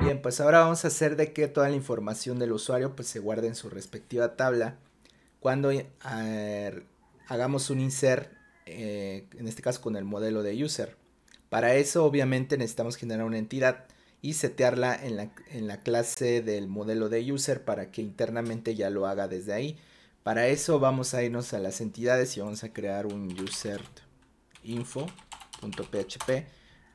Bien, pues ahora vamos a hacer de que toda la información del usuario pues, se guarde en su respectiva tabla. Cuando eh, hagamos un insert, eh, en este caso con el modelo de user. Para eso obviamente necesitamos generar una entidad y setearla en la, en la clase del modelo de user para que internamente ya lo haga desde ahí. Para eso vamos a irnos a las entidades y vamos a crear un user.info.php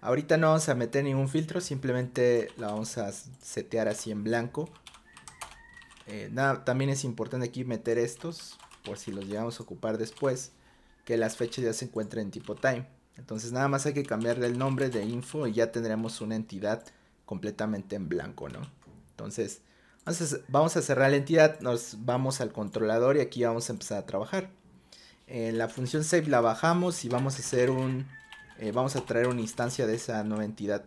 Ahorita no vamos a meter ningún filtro, simplemente la vamos a setear así en blanco. Eh, también es importante aquí meter estos, por si los llegamos a ocupar después, que las fechas ya se encuentren en tipo time. Entonces nada más hay que cambiarle el nombre de info y ya tendremos una entidad completamente en blanco, ¿no? Entonces vamos a cerrar la entidad, nos vamos al controlador y aquí vamos a empezar a trabajar. En la función save la bajamos y vamos a hacer un eh, vamos a traer una instancia de esa nueva entidad.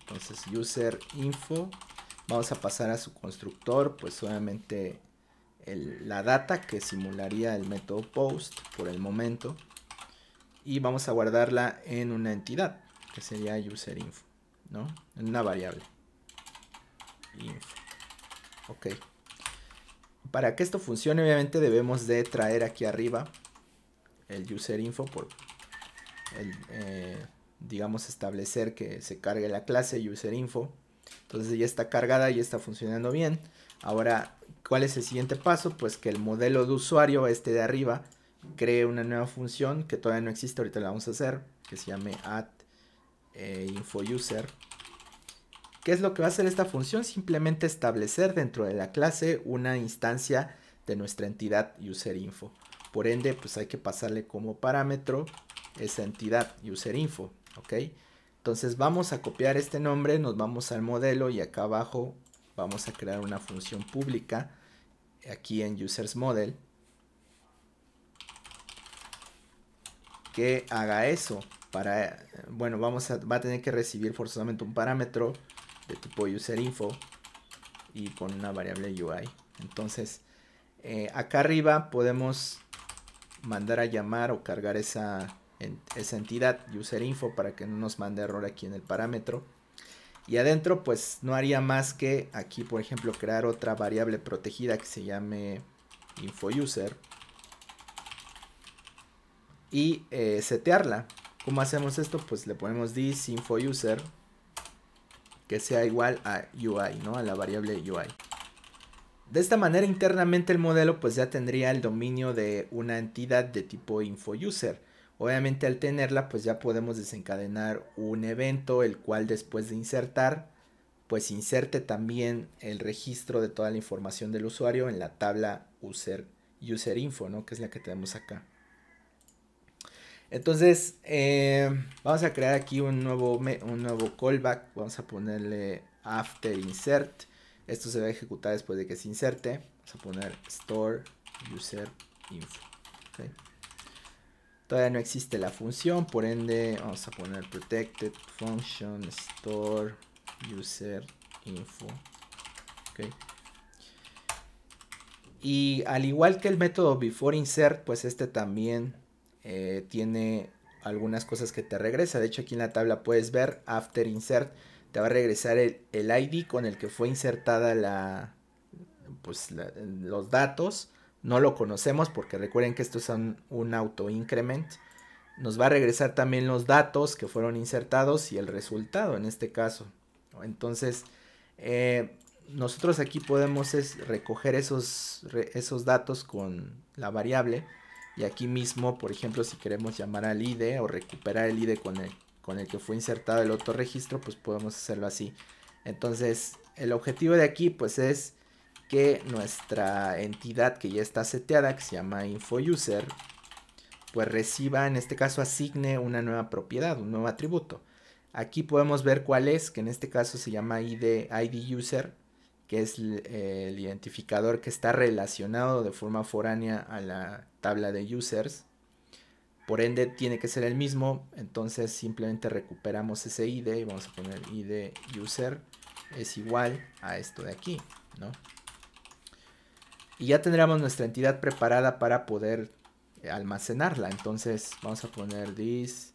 Entonces, userInfo. info. Vamos a pasar a su constructor, pues obviamente la data que simularía el método post por el momento. Y vamos a guardarla en una entidad, que sería user info, ¿no? En una variable. Info. Ok. Para que esto funcione, obviamente debemos de traer aquí arriba el user info por eh, digamos, establecer que se cargue la clase userinfo. Entonces ya está cargada, y está funcionando bien. Ahora, ¿cuál es el siguiente paso? Pues que el modelo de usuario, este de arriba, cree una nueva función que todavía no existe, ahorita la vamos a hacer, que se llame add eh, info user. ¿Qué es lo que va a hacer esta función? Simplemente establecer dentro de la clase una instancia de nuestra entidad userInfo, Por ende, pues hay que pasarle como parámetro esa entidad, userinfo, ¿ok? Entonces vamos a copiar este nombre, nos vamos al modelo y acá abajo vamos a crear una función pública aquí en usersModel que haga eso para bueno vamos a va a tener que recibir forzosamente un parámetro de tipo userinfo y con una variable UI entonces eh, acá arriba podemos mandar a llamar o cargar esa esa entidad userinfo para que no nos mande error aquí en el parámetro. Y adentro pues no haría más que aquí por ejemplo crear otra variable protegida que se llame infouser y eh, setearla. ¿Cómo hacemos esto? Pues le ponemos this infouser que sea igual a UI, ¿no? A la variable UI. De esta manera internamente el modelo pues ya tendría el dominio de una entidad de tipo infouser. Obviamente al tenerla pues ya podemos desencadenar un evento el cual después de insertar pues inserte también el registro de toda la información del usuario en la tabla userInfo, ¿no? que es la que tenemos acá. Entonces, eh, vamos a crear aquí un nuevo, un nuevo callback. Vamos a ponerle after insert. Esto se va a ejecutar después de que se inserte. Vamos a poner store user Todavía no existe la función, por ende vamos a poner protected function store user info. Y al igual que el método before insert, pues este también eh, tiene algunas cosas que te regresa. De hecho aquí en la tabla puedes ver after insert te va a regresar el, ID con el que fue insertada la, pues, los datos no lo conocemos porque recuerden que esto es un, auto increment. Nos va a regresar también los datos que fueron insertados y el resultado en este caso. Entonces, eh, nosotros aquí podemos recoger esos, esos datos con la variable. Y aquí mismo, por ejemplo, si queremos llamar al ID o recuperar el ID con el, con el que fue insertado el otro registro, pues podemos hacerlo así. Entonces, el objetivo de aquí, pues es que nuestra entidad que ya está seteada, que se llama InfoUser, pues reciba, en este caso asigne una nueva propiedad, un nuevo atributo. Aquí podemos ver cuál es, que en este caso se llama ID, ID User, que es el, identificador que está relacionado de forma foránea a la tabla de users. Por ende tiene que ser el mismo, entonces simplemente recuperamos ese ID y vamos a poner ID User es igual a esto de aquí, ¿no? y ya tendríamos nuestra entidad preparada para poder almacenarla. Entonces vamos a poner this.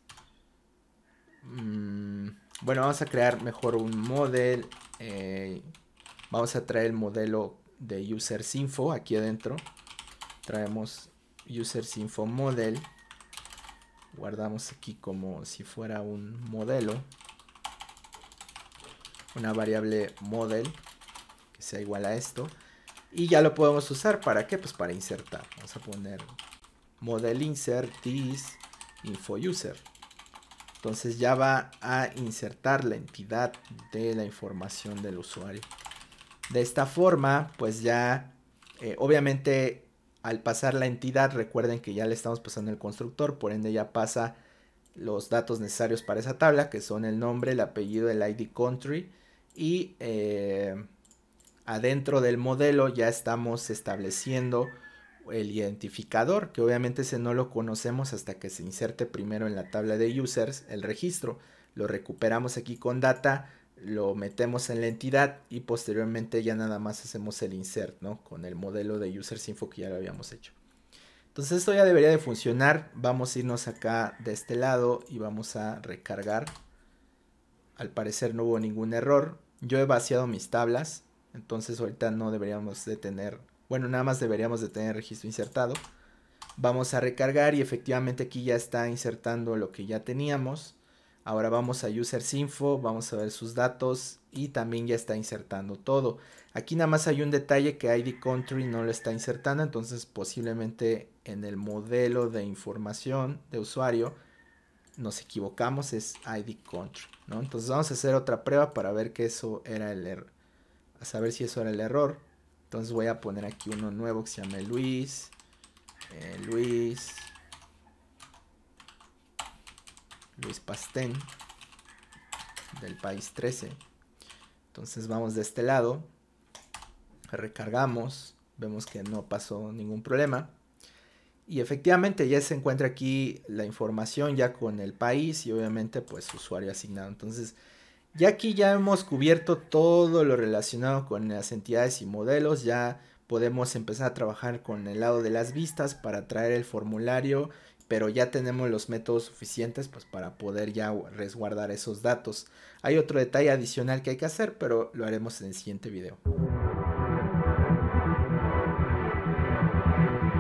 Mm, bueno, vamos a crear mejor un model. Eh, vamos a traer el modelo de users info aquí adentro. Traemos users info model. Guardamos aquí como si fuera un modelo. Una variable model que sea igual a esto. Y ya lo podemos usar para qué? Pues para insertar. Vamos a poner model insert this info user. Entonces ya va a insertar la entidad de la información del usuario. De esta forma, pues ya, eh, obviamente, al pasar la entidad, recuerden que ya le estamos pasando el constructor, por ende ya pasa los datos necesarios para esa tabla, que son el nombre, el apellido, el ID country y eh, adentro del modelo ya estamos estableciendo el identificador, que obviamente ese no lo conocemos hasta que se inserte primero en la tabla de users el registro. Lo recuperamos aquí con data, lo metemos en la entidad y posteriormente ya nada más hacemos el insert, ¿no? Con el modelo de users info que ya lo habíamos hecho. Entonces esto ya debería de funcionar. Vamos a irnos acá de este lado y vamos a recargar. Al parecer no hubo ningún error. Yo he vaciado mis tablas entonces ahorita no deberíamos de tener, bueno, nada más deberíamos de tener registro insertado. Vamos a recargar y efectivamente aquí ya está insertando lo que ya teníamos. Ahora vamos a Users Info, vamos a ver sus datos y también ya está insertando todo. Aquí nada más hay un detalle que ID Country no lo está insertando, entonces posiblemente en el modelo de información de usuario nos equivocamos, es ID Country, ¿no? Entonces vamos a hacer otra prueba para ver que eso era el error saber si eso era el error. Entonces voy a poner aquí uno nuevo que se llame Luis. Eh, Luis. Luis Pastén. Del país 13. Entonces vamos de este lado. Recargamos. Vemos que no pasó ningún problema. Y efectivamente ya se encuentra aquí la información ya con el país y obviamente pues usuario asignado. Entonces ya aquí ya hemos cubierto todo lo relacionado con las entidades y modelos, ya podemos empezar a trabajar con el lado de las vistas para traer el formulario, pero ya tenemos los métodos suficientes pues, para poder ya resguardar esos datos. Hay otro detalle adicional que hay que hacer, pero lo haremos en el siguiente video.